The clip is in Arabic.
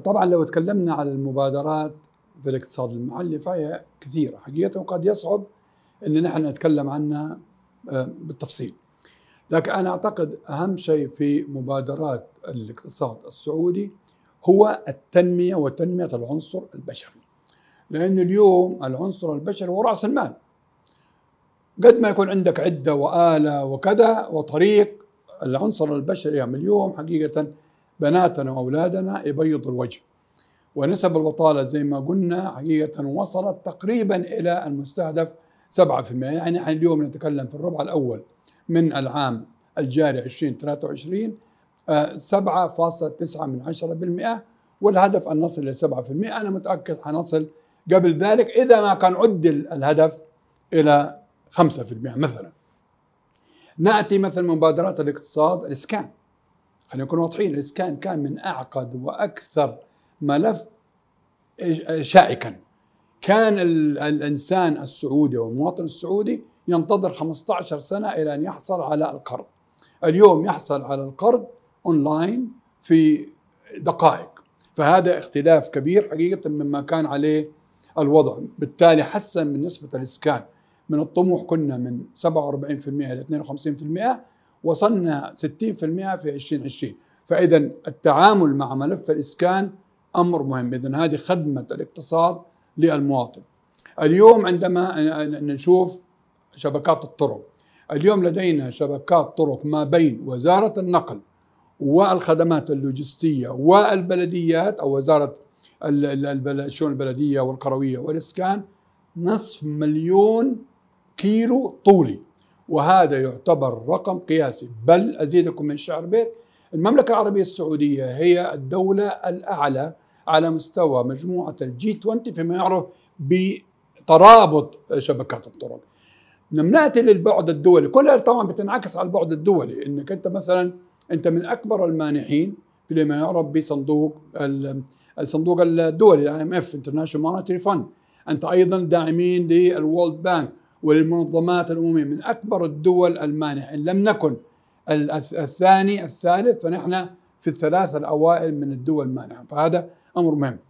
طبعا لو تكلمنا عن المبادرات في الاقتصاد المحلي فهي كثيرة حقيقة وقد يصعب أن نحن نتكلم عنها آه، بالتفصيل لكن أنا أعتقد أهم شيء في مبادرات الاقتصاد السعودي هو التنمية وتنمية العنصر البشري لأن اليوم العنصر البشري هو رأس المال قد ما يكون عندك عدة وآلة وكذا وطريق العنصر البشري اليوم حقيقة بناتنا واولادنا يبيض الوجه ونسب البطاله زي ما قلنا حقيقه وصلت تقريبا الى المستهدف 7% يعني احنا اليوم نتكلم في الربع الاول من العام الجاري 2023 7.9 آه، من 10% والهدف أن نصل إلى 7% أنا متأكد حنصل قبل ذلك إذا ما كان عدل الهدف إلى 5% مثلا نأتي مثلا مبادرات الاقتصاد الإسكان خلينا نكون واضحين الاسكان كان من اعقد واكثر ملف شائكا كان الانسان السعودي والمواطن السعودي ينتظر 15 سنه الى ان يحصل على القرض. اليوم يحصل على القرض اونلاين في دقائق فهذا اختلاف كبير حقيقه مما كان عليه الوضع، بالتالي حسن من نسبه الاسكان من الطموح كنا من 47% الى 52% وصلنا 60% في 2020 فإذا التعامل مع ملف الإسكان أمر مهم إذا هذه خدمة الاقتصاد للمواطن اليوم عندما نشوف شبكات الطرق اليوم لدينا شبكات طرق ما بين وزارة النقل والخدمات اللوجستية والبلديات أو وزارة الشؤون البلدية والقروية والإسكان نصف مليون كيلو طولي وهذا يعتبر رقم قياسي بل أزيدكم من شعر بيت المملكة العربية السعودية هي الدولة الأعلى على مستوى مجموعة الجي 20 فيما يعرف بترابط شبكات الطرق لما ناتي للبعد الدولي كلها طبعا بتنعكس على البعد الدولي انك انت مثلا انت من اكبر المانحين في ما يعرف بصندوق الصندوق الدولي الاي ام اف انترناشونال مونتري فند انت ايضا داعمين للوولد بانك وللمنظمات الأممية من أكبر الدول المانحة إن لم نكن الثاني الثالث فنحن في الثلاث الأوائل من الدول المانحة فهذا أمر مهم